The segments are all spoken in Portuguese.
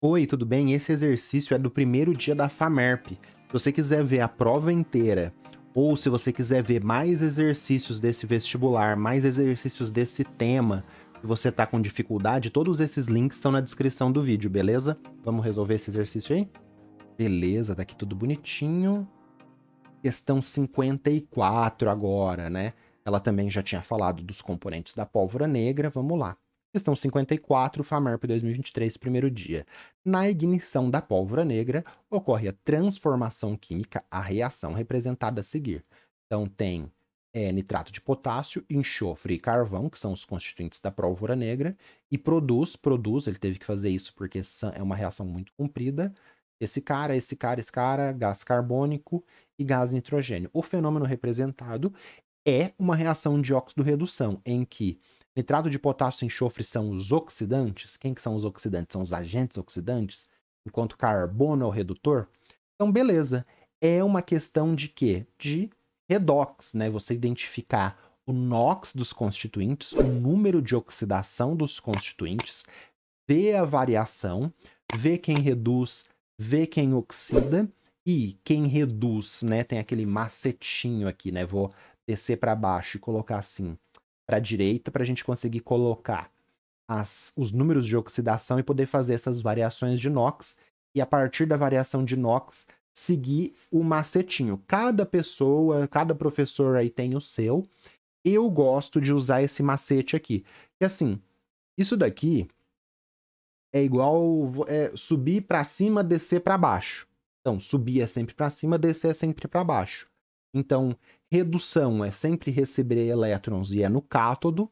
Oi, tudo bem? Esse exercício é do primeiro dia da FAMERP. Se você quiser ver a prova inteira ou se você quiser ver mais exercícios desse vestibular, mais exercícios desse tema, se você está com dificuldade, todos esses links estão na descrição do vídeo, beleza? Vamos resolver esse exercício aí? Beleza, tá aqui tudo bonitinho. Questão 54 agora, né? Ela também já tinha falado dos componentes da pólvora negra, vamos lá. Questão 54, FAMERP 2023, primeiro dia. Na ignição da pólvora negra, ocorre a transformação química, a reação representada a seguir. Então, tem é, nitrato de potássio, enxofre e carvão, que são os constituintes da pólvora negra, e produz, produz, ele teve que fazer isso porque é uma reação muito comprida, esse cara, esse cara, esse cara, gás carbônico e gás nitrogênio. O fenômeno representado é uma reação de óxido-redução, em que Nitrato de potássio e enxofre são os oxidantes. Quem que são os oxidantes? São os agentes oxidantes, enquanto carbono é o redutor. Então, beleza. É uma questão de quê? De redox, né? Você identificar o NOx dos constituintes, o número de oxidação dos constituintes, ver a variação, ver quem reduz, ver quem oxida e quem reduz, né? Tem aquele macetinho aqui, né? Vou descer para baixo e colocar assim para a direita para a gente conseguir colocar as, os números de oxidação e poder fazer essas variações de NOx e a partir da variação de NOx seguir o macetinho. Cada pessoa, cada professor aí tem o seu. Eu gosto de usar esse macete aqui. e assim, isso daqui é igual é, subir para cima, descer para baixo. Então, subir é sempre para cima, descer é sempre para baixo. Então, Redução é sempre receber elétrons e é no cátodo.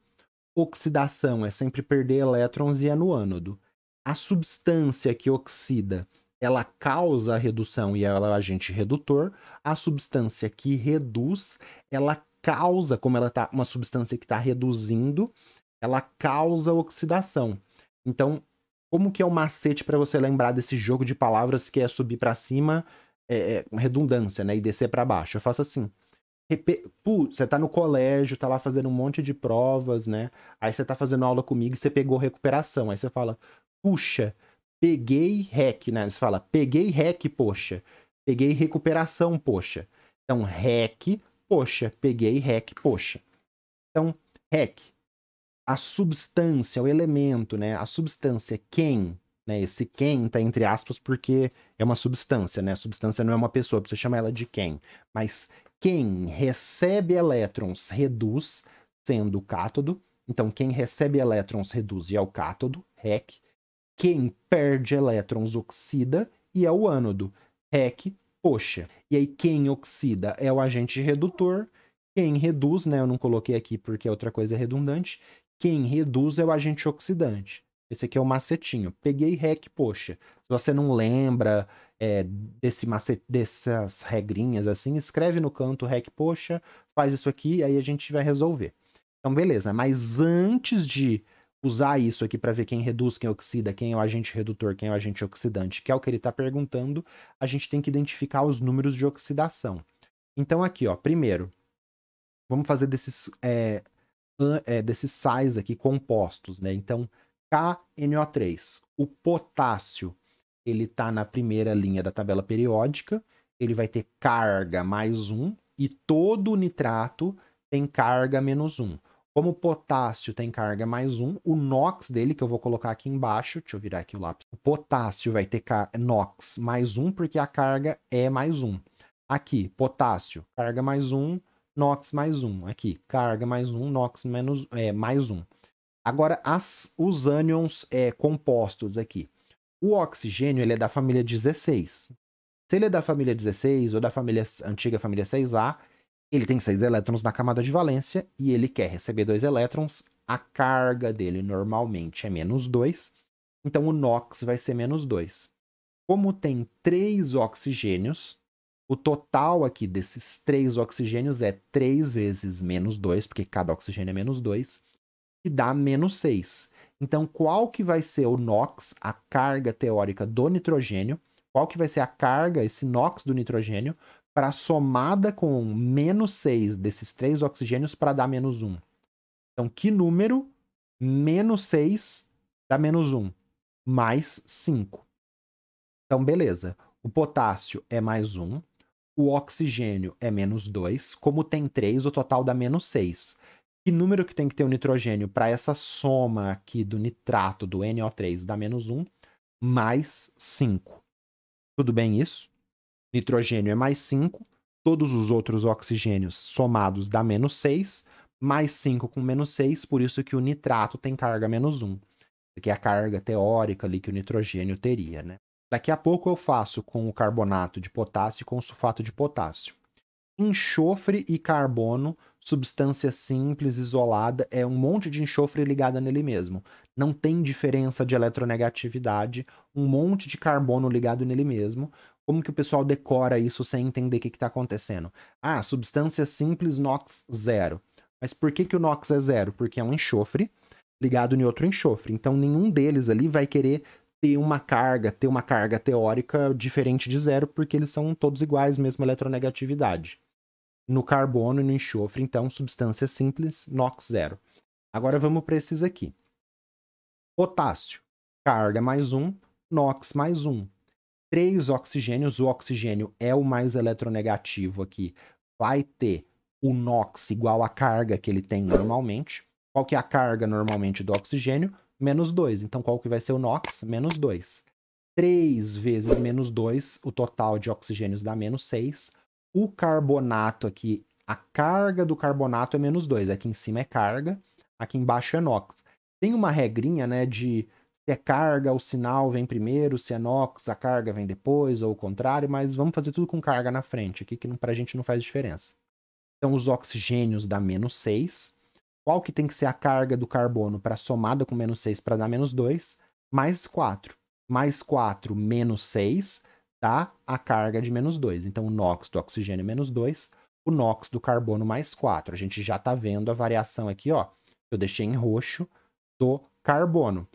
Oxidação é sempre perder elétrons e é no ânodo. A substância que oxida, ela causa a redução e ela é o agente redutor. A substância que reduz, ela causa, como ela está uma substância que está reduzindo, ela causa oxidação. Então, como que é o macete para você lembrar desse jogo de palavras que é subir para cima, é, é, redundância, né, e descer para baixo? Eu faço assim você tá no colégio, tá lá fazendo um monte de provas, né? Aí você tá fazendo aula comigo e você pegou recuperação. Aí você fala, puxa, peguei REC, né? Você fala, peguei REC, poxa. Peguei recuperação, poxa. Então, REC, poxa. Peguei REC, poxa. Então, REC. A substância, o elemento, né? A substância, é quem? Né? Esse quem tá entre aspas porque é uma substância, né? A substância não é uma pessoa, você chama ela de quem. Mas quem recebe elétrons reduz, sendo o cátodo. Então, quem recebe elétrons reduz e é o cátodo, REC. Quem perde elétrons oxida e é o ânodo, REC, poxa. E aí, quem oxida é o agente redutor. Quem reduz, né? Eu não coloquei aqui porque outra coisa é redundante. Quem reduz é o agente oxidante. Esse aqui é o macetinho. Peguei REC, poxa. Se você não lembra é, desse macete, dessas regrinhas assim, escreve no canto rec, poxa, faz isso aqui, aí a gente vai resolver. Então, beleza, mas antes de usar isso aqui para ver quem reduz, quem oxida, quem é o agente redutor, quem é o agente oxidante, que é o que ele está perguntando, a gente tem que identificar os números de oxidação. Então, aqui, ó, primeiro, vamos fazer desses, é, é, desses sais aqui compostos, né? Então, KNO3, o potássio, ele está na primeira linha da tabela periódica, ele vai ter carga mais um, e todo nitrato tem carga menos um. Como o potássio tem carga mais um, o NOx dele, que eu vou colocar aqui embaixo, deixa eu virar aqui o lápis, o potássio vai ter NOx mais um, porque a carga é mais um. Aqui, potássio, carga mais um, NOx mais um. Aqui, carga mais um, NOx menos, é, mais um. Agora, as, os ânions é, compostos aqui. O oxigênio ele é da família 16. Se ele é da família 16 ou da família antiga família 6A, ele tem 6 elétrons na camada de valência e ele quer receber 2 elétrons. A carga dele normalmente é menos 2, então o NOx vai ser menos 2. Como tem 3 oxigênios, o total aqui desses 3 oxigênios é 3 vezes menos 2, porque cada oxigênio é menos 2, e dá menos 6. Então, qual que vai ser o NOx, a carga teórica do nitrogênio, qual que vai ser a carga, esse NOx do nitrogênio, para somada com menos 6 desses três oxigênios para dar menos 1. Então, que número menos 6 dá menos 1? Mais 5. Então, beleza. O potássio é mais 1, o oxigênio é menos 2. Como tem 3, o total dá menos 6 que número que tem que ter o nitrogênio para essa soma aqui do nitrato do NO3 dá menos 1, mais 5. Tudo bem isso? Nitrogênio é mais 5, todos os outros oxigênios somados dá menos 6, mais 5 com menos 6, por isso que o nitrato tem carga menos 1. Que é a carga teórica ali que o nitrogênio teria, né? Daqui a pouco eu faço com o carbonato de potássio e com o sulfato de potássio enxofre e carbono, substância simples, isolada, é um monte de enxofre ligado nele mesmo. Não tem diferença de eletronegatividade, um monte de carbono ligado nele mesmo. Como que o pessoal decora isso sem entender o que está acontecendo? Ah, substância simples NOx zero. Mas por que, que o NOx é zero? Porque é um enxofre ligado em outro enxofre. Então nenhum deles ali vai querer ter uma carga, ter uma carga teórica diferente de zero, porque eles são todos iguais, mesma eletronegatividade no carbono e no enxofre, então substância simples, NOx zero. Agora vamos para esses aqui. Potássio, carga mais um, NOx mais um. Três oxigênios, o oxigênio é o mais eletronegativo aqui, vai ter o NOx igual à carga que ele tem normalmente. Qual que é a carga normalmente do oxigênio? Menos 2. Então, qual que vai ser o NOx? Menos 2. 3 vezes menos 2, o total de oxigênios dá menos 6. O carbonato aqui, a carga do carbonato é menos 2. Aqui em cima é carga, aqui embaixo é NOx. Tem uma regrinha, né, de se é carga, o sinal vem primeiro, se é NOx, a carga vem depois, ou o contrário, mas vamos fazer tudo com carga na frente aqui, que para a gente não faz diferença. Então, os oxigênios dá menos 6. Qual que tem que ser a carga do carbono para somada com menos 6 para dar menos 2? Mais 4. Mais 4, menos 6 tá a carga de menos 2. Então, o NOx do oxigênio é menos 2, o NOx do carbono mais 4. A gente já tá vendo a variação aqui, ó, eu deixei em roxo, do carbono.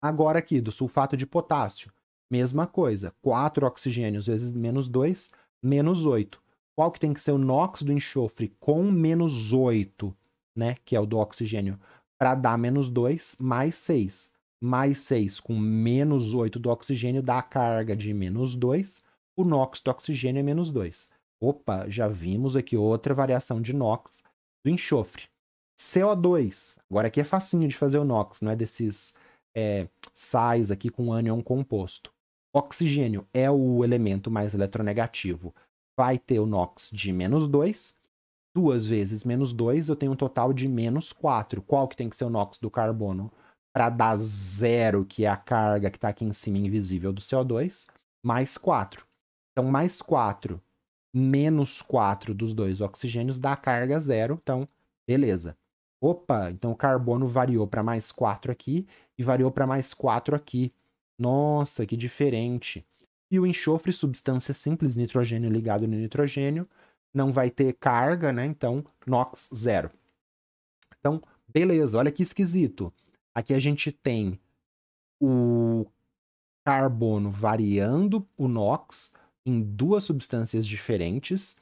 Agora aqui, do sulfato de potássio, mesma coisa. 4 oxigênios vezes menos 2, menos 8. Qual que tem que ser o NOx do enxofre com menos 8, né? Que é o do oxigênio, para dar menos 2, mais 6 mais 6 com menos 8 do oxigênio dá a carga de menos 2, o NOx do oxigênio é menos 2. Opa, já vimos aqui outra variação de NOx do enxofre. CO2, agora aqui é facinho de fazer o NOx, não é desses é, sais aqui com ânion composto. Oxigênio é o elemento mais eletronegativo. Vai ter o NOx de menos 2, Duas vezes menos 2, eu tenho um total de menos 4. Qual que tem que ser o NOx do carbono? para dar zero, que é a carga que está aqui em cima invisível do CO2, mais 4. Então, mais 4 menos 4 dos dois oxigênios dá carga zero, então beleza. Opa, então o carbono variou para mais 4 aqui e variou para mais 4 aqui. Nossa, que diferente. E o enxofre, substância simples, nitrogênio ligado no nitrogênio, não vai ter carga, né? Então, NOx zero. Então, beleza, olha que esquisito. Aqui a gente tem o carbono variando o NOx em duas substâncias diferentes,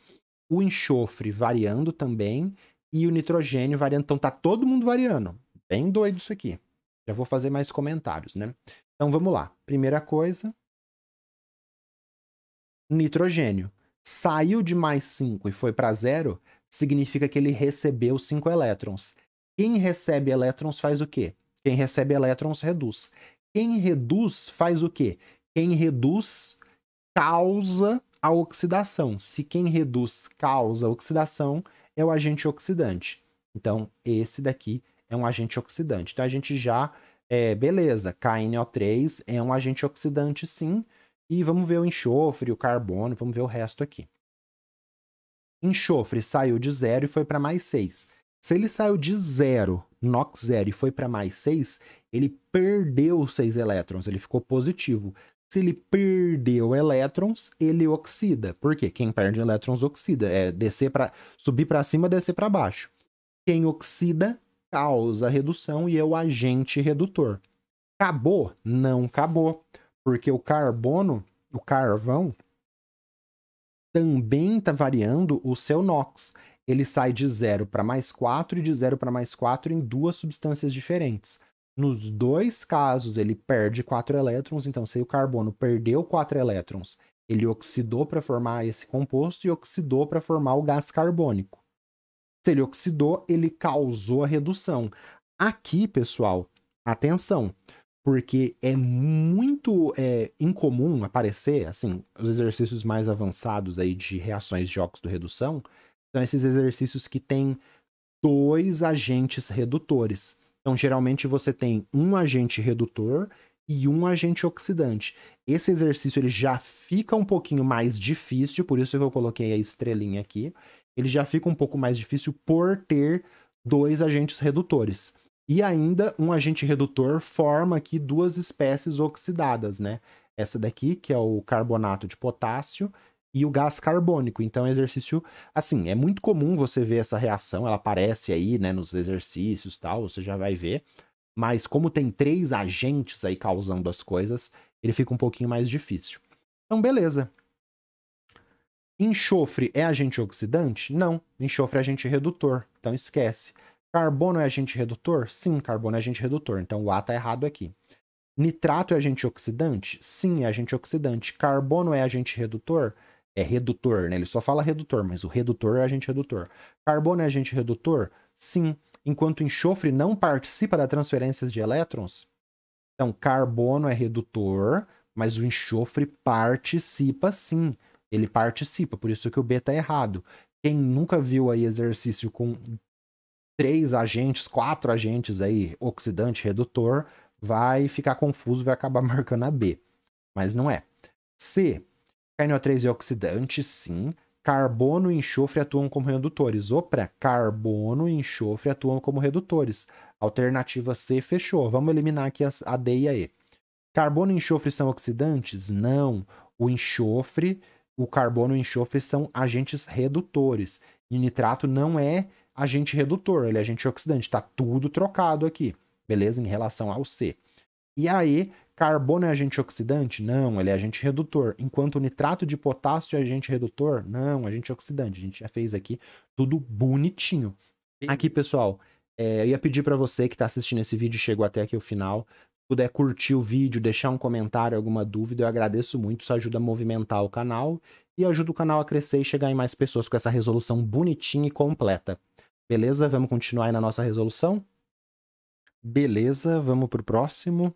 o enxofre variando também e o nitrogênio variando. Então tá todo mundo variando. Bem doido isso aqui. Já vou fazer mais comentários, né? Então vamos lá. Primeira coisa, nitrogênio. Saiu de mais 5 e foi para zero, significa que ele recebeu 5 elétrons. Quem recebe elétrons faz o quê? Quem recebe elétrons reduz. Quem reduz faz o quê? Quem reduz causa a oxidação. Se quem reduz causa a oxidação, é o agente oxidante. Então, esse daqui é um agente oxidante. Então, a gente já, é, beleza, KNO3 é um agente oxidante sim, e vamos ver o enxofre, o carbono, vamos ver o resto aqui. Enxofre saiu de zero e foi para mais 6. Se ele saiu de zero NOx zero e foi para mais 6, ele perdeu 6 elétrons, ele ficou positivo. Se ele perdeu elétrons, ele oxida. Por quê? Quem perde elétrons oxida. É descer para subir para cima, descer para baixo. Quem oxida causa redução e é o agente redutor. Acabou? Não acabou, porque o carbono, o carvão também está variando o seu NOx ele sai de 0 para mais 4 e de 0 para mais 4 em duas substâncias diferentes. Nos dois casos, ele perde 4 elétrons, então se o carbono perdeu 4 elétrons, ele oxidou para formar esse composto e oxidou para formar o gás carbônico. Se ele oxidou, ele causou a redução. Aqui, pessoal, atenção, porque é muito é, incomum aparecer, assim, os exercícios mais avançados aí de reações de óxido-redução, são então, esses exercícios que têm dois agentes redutores. Então, geralmente você tem um agente redutor e um agente oxidante. Esse exercício ele já fica um pouquinho mais difícil, por isso que eu coloquei a estrelinha aqui. Ele já fica um pouco mais difícil por ter dois agentes redutores. E ainda um agente redutor forma aqui duas espécies oxidadas, né? Essa daqui, que é o carbonato de potássio, e o gás carbônico. Então, é exercício assim, é muito comum você ver essa reação, ela aparece aí, né, nos exercícios, tal, você já vai ver. Mas como tem três agentes aí causando as coisas, ele fica um pouquinho mais difícil. Então, beleza. Enxofre é agente oxidante? Não, enxofre é agente redutor. Então, esquece. Carbono é agente redutor? Sim, carbono é agente redutor. Então, o A está errado aqui. Nitrato é agente oxidante? Sim, é agente oxidante. Carbono é agente redutor? Sim é redutor, né? Ele só fala redutor, mas o redutor é agente redutor. Carbono é agente redutor? Sim. Enquanto enxofre não participa da transferência de elétrons? Então, carbono é redutor, mas o enxofre participa sim. Ele participa, por isso que o B está errado. Quem nunca viu aí exercício com três agentes, quatro agentes aí, oxidante, redutor, vai ficar confuso, vai acabar marcando a B. Mas não é. C, KNO3 é oxidante, sim. Carbono e enxofre atuam como redutores. opa. carbono e enxofre atuam como redutores. Alternativa C, fechou. Vamos eliminar aqui a D e a E. Carbono e enxofre são oxidantes? Não. O enxofre, o carbono e o enxofre são agentes redutores. E nitrato não é agente redutor, ele é agente oxidante. Está tudo trocado aqui, beleza? Em relação ao C. E a E, Carbono é agente oxidante? Não, ele é agente redutor. Enquanto o nitrato de potássio é agente redutor? Não, é agente oxidante. A gente já fez aqui tudo bonitinho. Aqui, pessoal, é, eu ia pedir para você que está assistindo esse vídeo e chegou até aqui o final, puder curtir o vídeo, deixar um comentário, alguma dúvida, eu agradeço muito. Isso ajuda a movimentar o canal e ajuda o canal a crescer e chegar em mais pessoas com essa resolução bonitinha e completa. Beleza? Vamos continuar aí na nossa resolução? Beleza, vamos pro próximo.